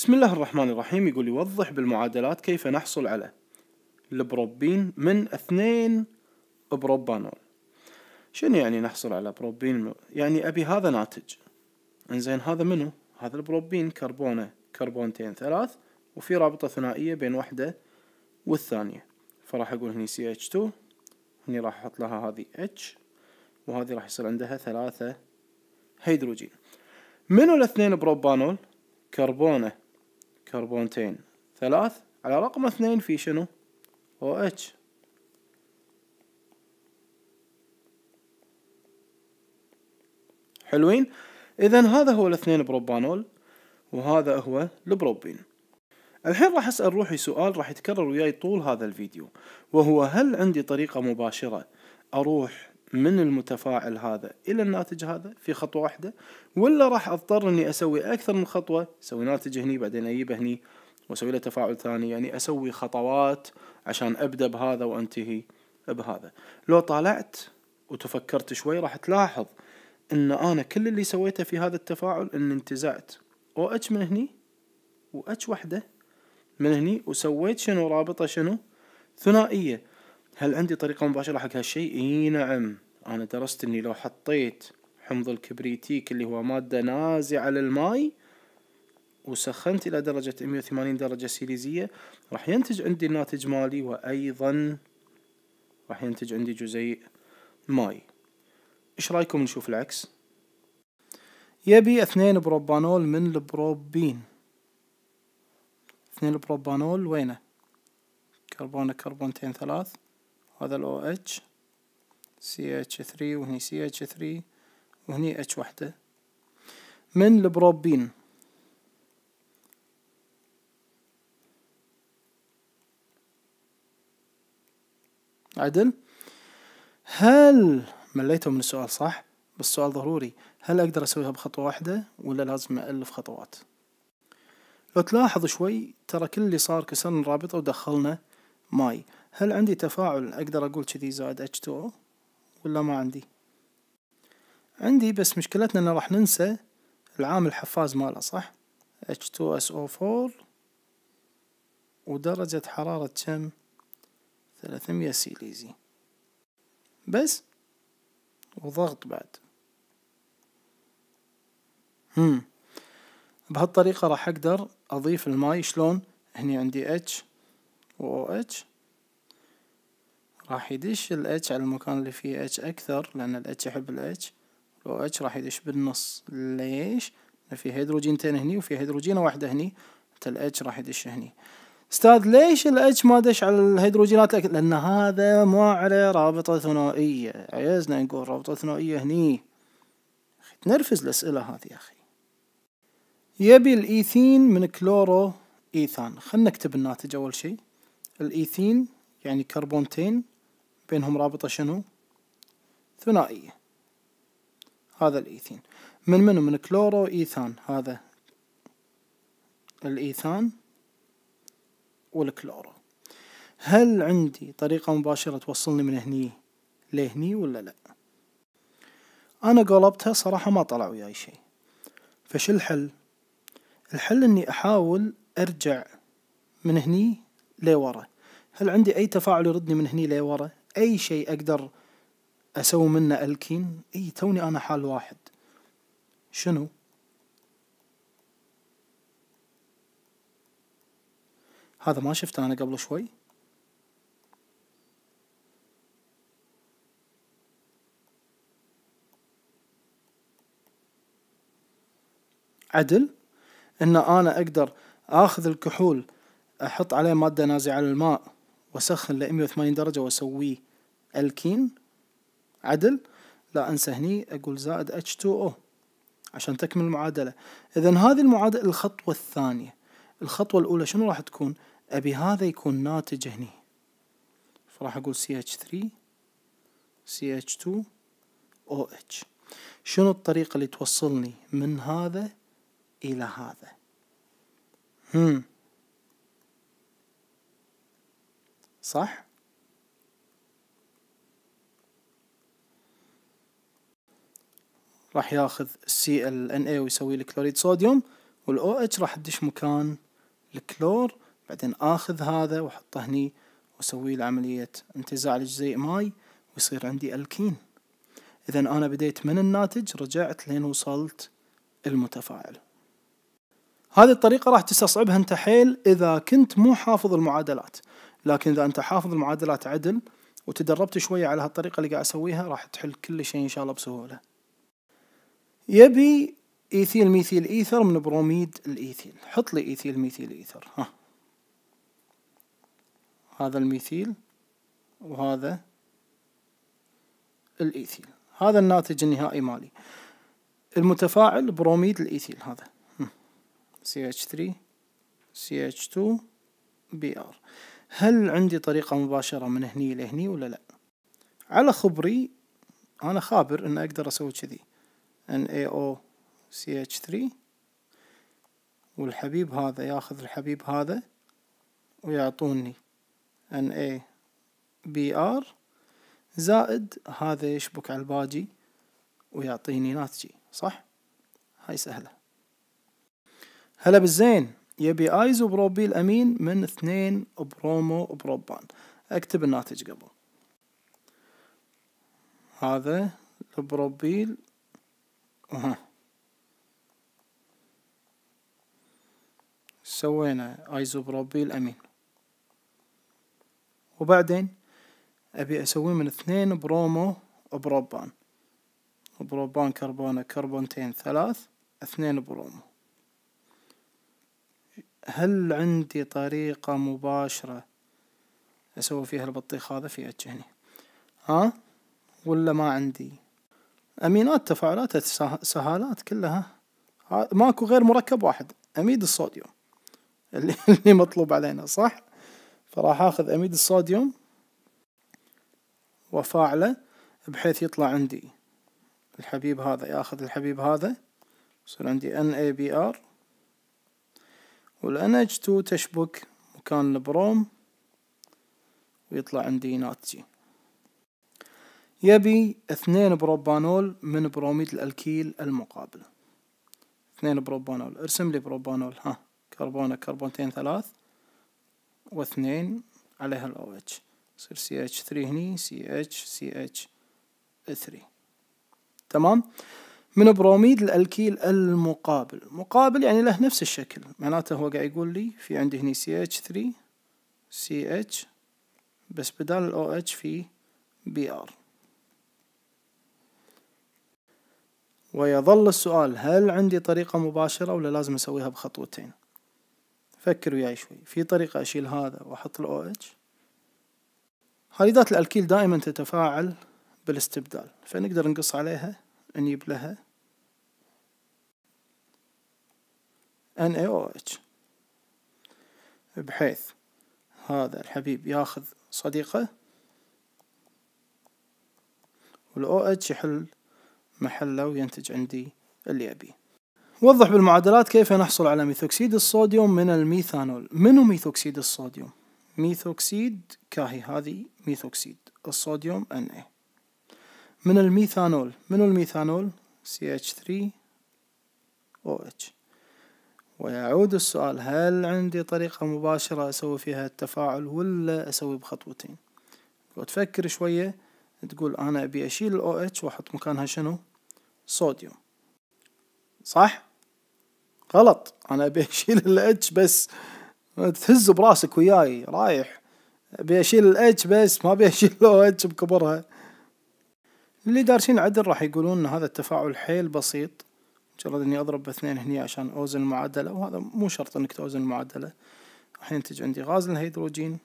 بسم الله الرحمن الرحيم يقول يوضح بالمعادلات كيف نحصل على البروبين من اثنين بروبانول شنو يعني نحصل على بروبين يعني ابي هذا ناتج انزين هذا منو هذا البروبين كربونه كربونتين ثلاث وفي رابطه ثنائيه بين واحده والثانيه فراح اقول هني سي اتش 2 هني راح احط لها هذه اتش وهذه راح يصير عندها ثلاثه هيدروجين منو الاثنين بروبانول كربونه كربونتين ثلاث على رقم اثنين في شنو او اتش حلوين اذا هذا هو الاثنين بروبانول وهذا هو البروبين الحين راح اسال روحي سؤال راح يتكرر وياي طول هذا الفيديو وهو هل عندي طريقه مباشره اروح من المتفاعل هذا الى الناتج هذا في خطوه واحده ولا راح اضطر اني اسوي اكثر من خطوه اسوي ناتج هني بعدين اجيبه هني واسوي له تفاعل ثاني يعني اسوي خطوات عشان ابدا بهذا وانتهي بهذا لو طالعت وتفكرت شوي راح تلاحظ ان انا كل اللي سويته في هذا التفاعل ان انتزعت او اتش من هني واتش وحده من هني وسويت شنو رابطه شنو ثنائيه هل عندي طريقة مباشرة حق هالشي؟ اي نعم انا درست اني لو حطيت حمض الكبريتيك اللي هو مادة نازعة للماي وسخنت الى درجة 180 درجة سيليزية راح ينتج عندي الناتج مالي وايضا راح ينتج عندي جزيء ماي ايش رايكم نشوف العكس؟ يبي اثنين بروبانول من البروبين اثنين بروبانول وينه؟ كربونة كربونتين ثلاث هذا ال OH CH3 وهني CH3 وهني H وحدة من البروبين عدل هل مليتوا من السؤال صح بس السؤال ضروري هل اقدر اسويها بخطوه واحده ولا لازم الف خطوات لو تلاحظ شوي ترى كل اللي صار كسرنا الرابطه ودخلنا ماي هل عندي تفاعل أقدر أقول كذي زائد H2O ولا ما عندي عندي بس مشكلتنا أنه راح ننسى العامل الحفاز ماله صح H2SO4 ودرجة حرارة كم 300 سيليزي بس وضغط بعد هم بهالطريقة راح أقدر أضيف الماي شلون هني عندي H و OH راح يدش الاتش على المكان اللي فيه اتش اكثر لان الاتش يحب الاتش لو اتش راح يدش بالنص ليش في هيدروجينتين هني وفي هيدروجينة واحدة هني حتى الاتش راح يدش هني استاذ ليش الاتش ما دش على الهيدروجينات لان هذا ما عليه رابطة ثنائية عايزنا نقول رابطة ثنائية هني تنرفز الاسئلة هذه يا اخي يبي الايثين من كلورو ايثان خلنا نكتب الناتج اول شيء الايثين يعني كربونتين بينهم رابطة شنو ثنائية هذا الإيثين من منو من كلورو إيثان هذا الإيثان والكلورو هل عندي طريقة مباشرة توصلني من هني لهني ولا لا أنا قلبتها صراحة ما طلع وياي شيء فش الحل الحل أني أحاول أرجع من هني لورا هل عندي أي تفاعل يردني من هني لورا اي شيء اقدر اسوي منه الكين اي توني انا حال واحد شنو هذا ما شفته انا قبل شوي عدل ان انا اقدر اخذ الكحول احط عليه ماده نازعه للماء واسخن ل 180 درجة واسويه الكين عدل لا انسى هني اقول زائد H2O عشان تكمل المعادلة اذا هذه المعادلة الخطوة الثانية الخطوة الاولى شنو راح تكون ابي هذا يكون ناتج هني فراح اقول CH3 CH2 OH شنو الطريقة اللي توصلني من هذا إلى هذا هم صح؟ راح ياخذ السي ال ان اي ويسوي لي كلوريد صوديوم والاو اتش راح ادش مكان الكلور بعدين اخذ هذا واحطه هني واسوي له عملية انتزاع لجزيء ماي ويصير عندي الكين اذا انا بديت من الناتج رجعت لين وصلت المتفاعل هذه الطريقة راح تستصعبها انت حيل اذا كنت مو حافظ المعادلات لكن اذا انت حافظ المعادلات عدل وتدربت شوية على هالطريقة اللي قاعد اسويها راح تحل كل شيء ان شاء الله بسهولة يبي ايثيل ميثيل ايثر من بروميد الايثيل حط لي ايثيل ميثيل ايثر ها هذا الميثيل وهذا الايثيل هذا الناتج النهائي مالي المتفاعل بروميد الايثيل هذا CH3 CH2 BR هل عندي طريقة مباشرة من هني لهني ولا لا على خبري انا خابر ان اقدر اسوي كذي ان اي او سي اتش 3 والحبيب هذا ياخذ الحبيب هذا ويعطوني ان اي بي ار زائد هذا يشبك على الباجي ويعطيني ناتجي صح هاي سهلة هلا بالزين يبي ايزوبروبيل امين من اثنين برومو بروبان اكتب الناتج قبل هذا البروبيل وها سوينا ايزوبروبيل امين وبعدين ابي اسوي من اثنين برومو بروبان بروبان كربونة كربونتين ثلاث اثنين برومو هل عندي طريقة مباشرة أسوي فيها البطيخ هذا في أجهني ها ولا ما عندي أمينات تفاعلات سهالات كلها ماكو غير مركب واحد أميد الصوديوم اللي, اللي مطلوب علينا صح فراح أخذ أميد الصوديوم وفاعله بحيث يطلع عندي الحبيب هذا ياخذ الحبيب هذا يصير عندي NaBr والان اتش تو تشبك مكان البروم ويطلع عندي ناتجي يبي اثنين بروبانول من بروميد الالكيل المقابل اثنين بروبانول ارسم لي بروبانول ها كربونة كربونتين ثلاث واثنين عليها ال OH يصير CH3 هني CH CH3 تمام من بروميد الالكيل المقابل مقابل يعني له نفس الشكل معناته هو قاعد يقول لي في عندي هني اتش 3 اتش بس بدال ال OH في ار ويظل السؤال هل عندي طريقة مباشرة ولا لازم أسويها بخطوتين فكر وياي شوي في طريقة أشيل هذا وأحط ال OH هاليدات الألكيل دائما تتفاعل بالاستبدال فنقدر نقص عليها نجيب لها NaOH بحيث هذا الحبيب ياخذ صديقه والأو اتش يحل محله وينتج عندي اللي أبيه وضح بالمعادلات كيف نحصل على ميثوكسيد الصوديوم من الميثانول منو ميثوكسيد الصوديوم ميثوكسيد كاهي هذه ميثوكسيد الصوديوم Na من الميثانول منو الميثانول CH3OH ويعود السؤال هل عندي طريقة مباشرة أسوي فيها التفاعل ولا أسوي بخطوتين وتفكر شوية تقول أنا أبي أشيل ال OH وأحط مكانها شنو صوديوم صح غلط أنا أبي أشيل ال H بس تهز براسك وياي رايح أبي أشيل ال H بس ما أبي أشيل ال OH بكبرها اللي دارسين عدل راح يقولون ان هذا التفاعل حيل بسيط مجرد اني اضرب باثنين هني عشان اوزن المعادلة وهذا مو شرط انك توزن المعادلة راح ينتج عندي غاز الهيدروجين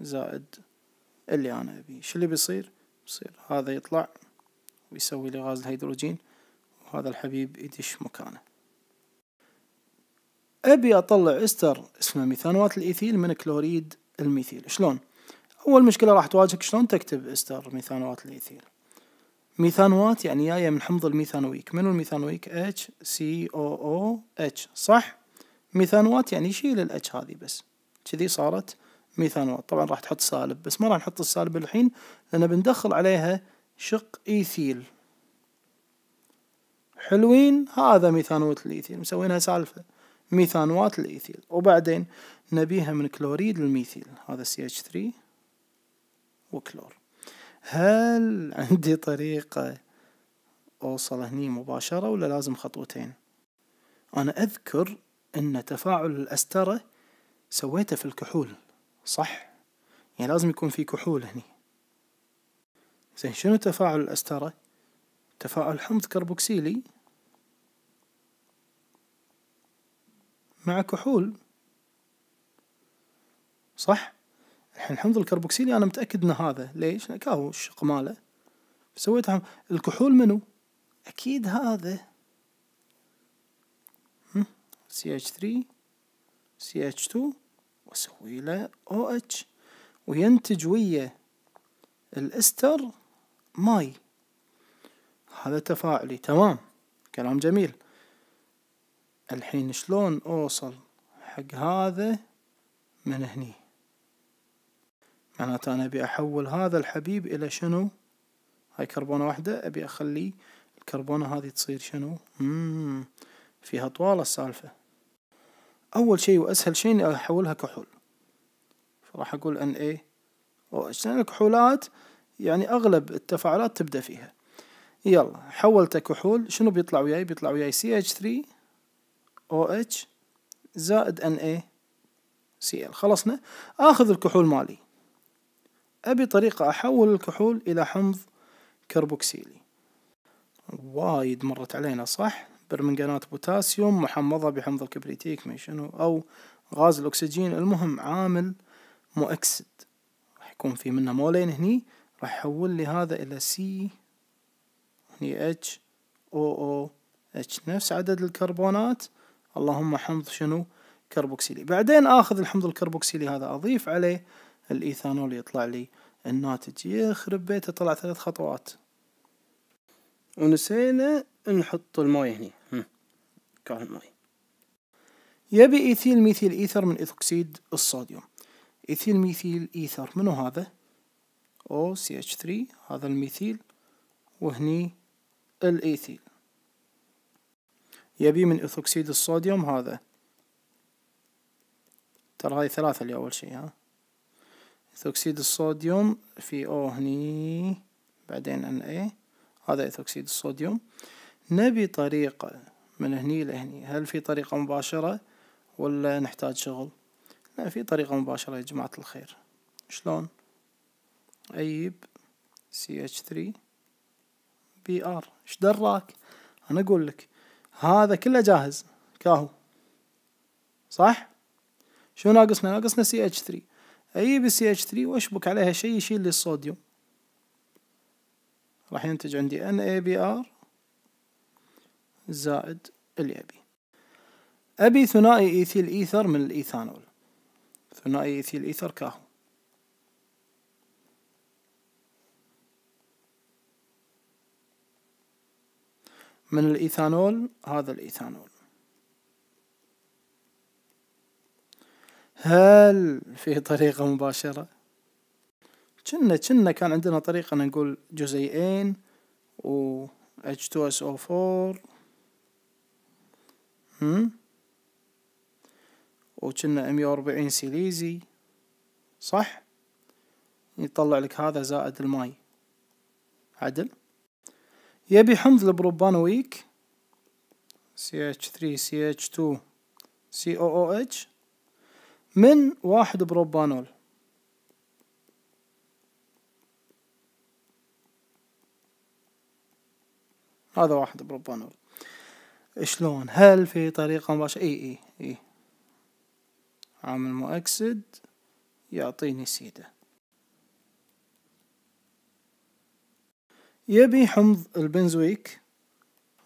زائد اللي انا ابي شو اللي بيصير بيصير هذا يطلع ويسوي لي غاز الهيدروجين وهذا الحبيب يدش مكانه ابي اطلع استر اسمه ميثانوات الايثيل من كلوريد الميثيل شلون اول مشكلة راح تواجهك شلون تكتب استر ميثانوات الايثيل ميثانوات يعني جايه من حمض الميثانويك منو الميثانويك اتش سي او او اتش صح ميثانوات يعني شيل الاتش هذه بس كذي صارت ميثانوات طبعا راح تحط سالب بس ما راح نحط السالب الحين لان بندخل عليها شق ايثيل حلوين هذا ميثانوات الايثيل مسوينها سالفه ميثانوات الايثيل وبعدين نبيها من كلوريد الميثيل هذا CH3 وكلور هل عندي طريقة أوصل هني مباشرة ولا لازم خطوتين أنا أذكر أن تفاعل الأسترة سويته في الكحول صح؟ يعني لازم يكون في كحول هني زين شنو تفاعل الأسترة؟ تفاعل حمض كربوكسيلي مع كحول صح؟ الحين حمض الكربوكسيلي انا متاكد ان هذا ليش؟ كاهو الشق ماله سويت الكحول منو؟ اكيد هذا CH3 CH2 واسوي له OH وينتج ويا الاستر ماي هذا تفاعلي تمام كلام جميل الحين شلون اوصل حق هذا من هني معناته أنا أبي أحول هذا الحبيب إلى شنو هاي كربونة واحدة أبي اخلي الكربونة هذه تصير شنو مم. فيها طوال السالفة أول شيء وأسهل شيء إني أحولها كحول فراح أقول أن إيه لأن الكحولات يعني أغلب التفاعلات تبدأ فيها يلا حولته كحول شنو بيطلع وياي بيطلع وياي ثري 3 اتش زائد ان اي سي ال خلصنا آخذ الكحول مالي أبي طريقة أحول الكحول إلى حمض كربوكسيلي وايد مرت علينا صح برمنجانات بوتاسيوم محمضة بحمض الكبريتيك شنو أو غاز الأكسجين المهم عامل مؤكسد راح يكون في منه مولين هني راح يحول لي هذا إلى سي هني اتش او او اتش نفس عدد الكربونات اللهم حمض شنو كربوكسيلي بعدين آخذ الحمض الكربوكسيلي هذا أضيف عليه الايثانول يطلع لي الناتج يخرب بيته طلع ثلاث خطوات ونسينا نحط الماي هني كان الماي يبي ايثيل ميثيل ايثر من اكسيد الصوديوم ايثيل ميثيل ايثر منو هذا او سي اتش 3 هذا الميثيل وهني الايثيل يبي من اكسيد الصوديوم هذا ترى هاي ثلاثة اللي اول شي ها اثوكسيد الصوديوم في او هني بعدين ان اي هذا اثوكسيد الصوديوم نبي طريقة من هني لهني هل في طريقة مباشرة ولا نحتاج شغل لا في طريقة مباشرة يا جماعة الخير شلون ايب سي اتش ثري بي ار ايش دراك انا اقول لك هذا كله جاهز كاهو صح شو ناقصنا ناقصنا سي اتش ثري أجيب السي CH3 وأشبك عليها شيء يشيل لي الصوديوم راح ينتج عندي NABR زائد اللي أبي أبي ثنائي إيثيل إيثر من الإيثانول ثنائي إيثيل إيثر كاهو من الإيثانول هذا الإيثانول هل في طريقة مباشرة؟ كنا كنا كان عندنا طريقة نقول جزيئين و H2SO4 هم وكنا 140 سيليزي صح يطلع لك هذا زائد الماي عدل يبي حمض البروبانويك CH3 CH2 COOH من واحد بروبانول هذا واحد بروبانول شلون هل في طريقة مباشرة اي اي اي عامل مؤكسد يعطيني سيدة يبي حمض البنزويك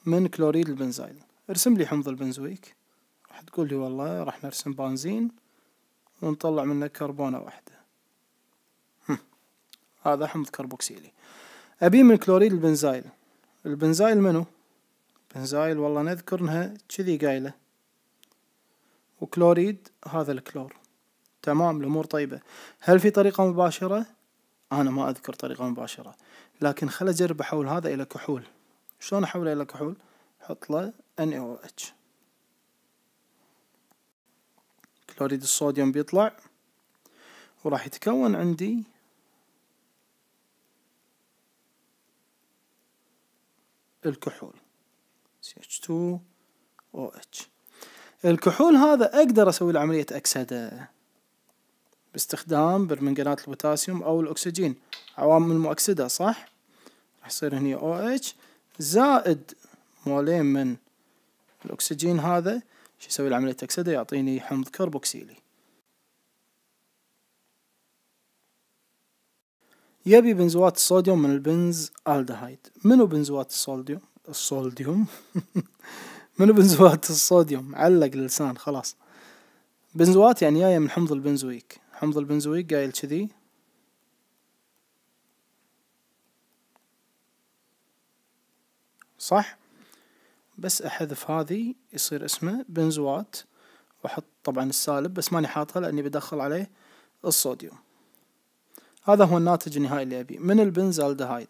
من كلوريد البنزايل ارسم لي حمض البنزويك راح تقول لي والله راح نرسم بنزين ونطلع منه كربونة واحدة هذا حمض كربوكسيلي أبي من كلوريد البنزايل البنزايل منو؟ بنزايل والله نذكر انها كذي قايلة وكلوريد هذا الكلور تمام الأمور طيبة هل في طريقة مباشرة؟ أنا ما أذكر طريقة مباشرة لكن خل أجرب أحول هذا إلى كحول شلون أحوله إلى كحول؟ حط له NaOH كلوريد الصوديوم بيطلع وراح يتكون عندي الكحول CH2OH الكحول هذا أقدر أسوي له عملية أكسدة باستخدام برمنجانات البوتاسيوم أو الأكسجين عوامل مؤكسدة صح؟ راح يصير هني OH زائد مولين من الأكسجين هذا شو يسوي العملية أكسدة يعطيني حمض كربوكسيلي يبي بنزوات الصوديوم من البنز الدهايد منو بنزوات الصوديوم الصوديوم منو بنزوات الصوديوم علق اللسان خلاص بنزوات يعني جاية من حمض البنزويك حمض البنزويك قايل كذي صح بس احذف هذه يصير اسمه بنزوات واحط طبعا السالب بس ماني حاطها لاني بدخل عليه الصوديوم هذا هو الناتج النهائي اللي ابي من البنزالدهايد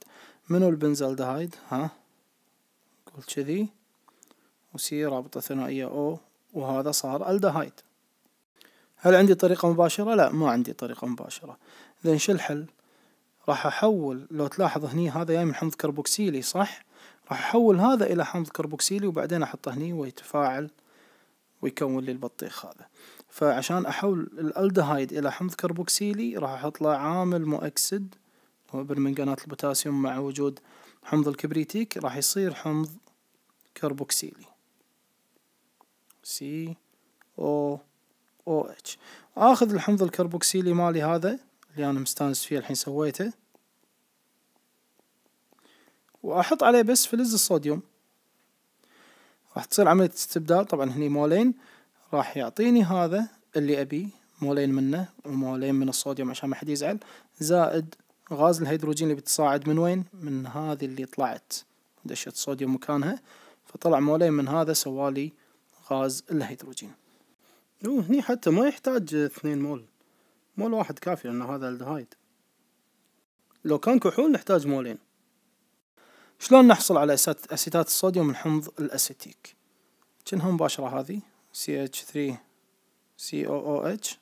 منو البنزالدهايد ها قلت كذي وسي رابطة ثنائية او وهذا صار الدهايد هل عندي طريقة مباشرة؟ لا ما عندي طريقة مباشرة إذا شو الحل؟ راح أحول لو تلاحظ هني هذا جاي من حمض كربوكسيلي صح؟ راح احول هذا الى حمض كربوكسيلي وبعدين احطه هني ويتفاعل ويكون لي البطيخ هذا فعشان احول الالدهايد الى حمض كربوكسيلي راح احط له عامل مؤكسد برمنجانات البوتاسيوم مع وجود حمض الكبريتيك راح يصير حمض كربوكسيلي سي او او اتش اخذ الحمض الكربوكسيلي مالي هذا اللي انا مستانس فيه الحين سويته واحط عليه بس فلز الصوديوم راح تصير عملية استبدال طبعا هني مولين راح يعطيني هذا اللي ابيه مولين منه ومولين من الصوديوم عشان ما حد يزعل زائد غاز الهيدروجين اللي بتصاعد من وين من هذه اللي طلعت دشت صوديوم مكانها فطلع مولين من هذا سوالي غاز الهيدروجين وهني حتى ما يحتاج اثنين مول مول واحد كافي لأن هذا الدهايد لو كان كحول نحتاج مولين شلون نحصل على أسيتات الصوديوم من حمض الأسيتيك جنها مباشرة هذه CH3COOH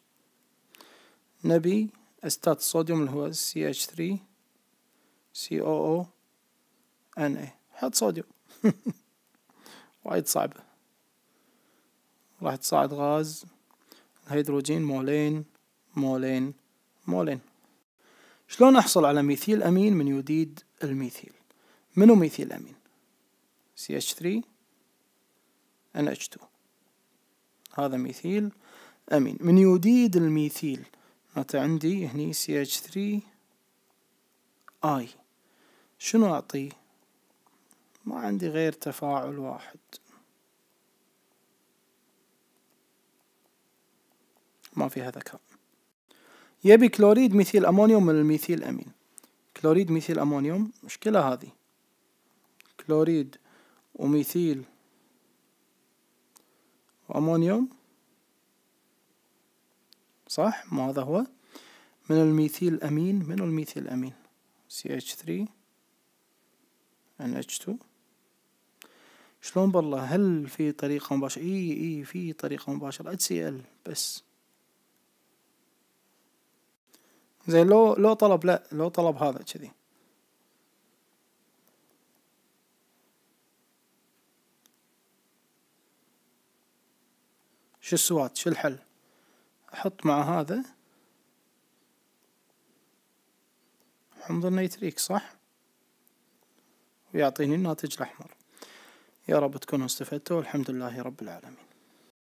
نبي أسيتات الصوديوم اللي هو CH3COONA حط صوديوم وايد صعبة راح تصعد غاز الهيدروجين مولين مولين مولين شلون أحصل على ميثيل أمين من يوديد الميثيل منو ميثيل أمين CH3 NH2 هذا ميثيل أمين من يوديد الميثيل متى عندي هني CH3 I شنو أعطيه ما عندي غير تفاعل واحد ما فيها ذكاء يبي كلوريد ميثيل أمونيوم من الميثيل أمين كلوريد ميثيل أمونيوم مشكلة هذه كلوريد وميثيل وأمونيوم صح ما هذا هو من الميثيل أمين من الميثيل أمين CH3 NH2 شلون بالله هل في طريقة مباشرة اي اي في طريقة مباشرة HCl بس زين لو لو طلب لا لو طلب هذا كذي شو السوات شو الحل احط مع هذا حمض النيتريك صح ويعطيني الناتج الاحمر يا رب تكونوا استفدتوا والحمد لله رب العالمين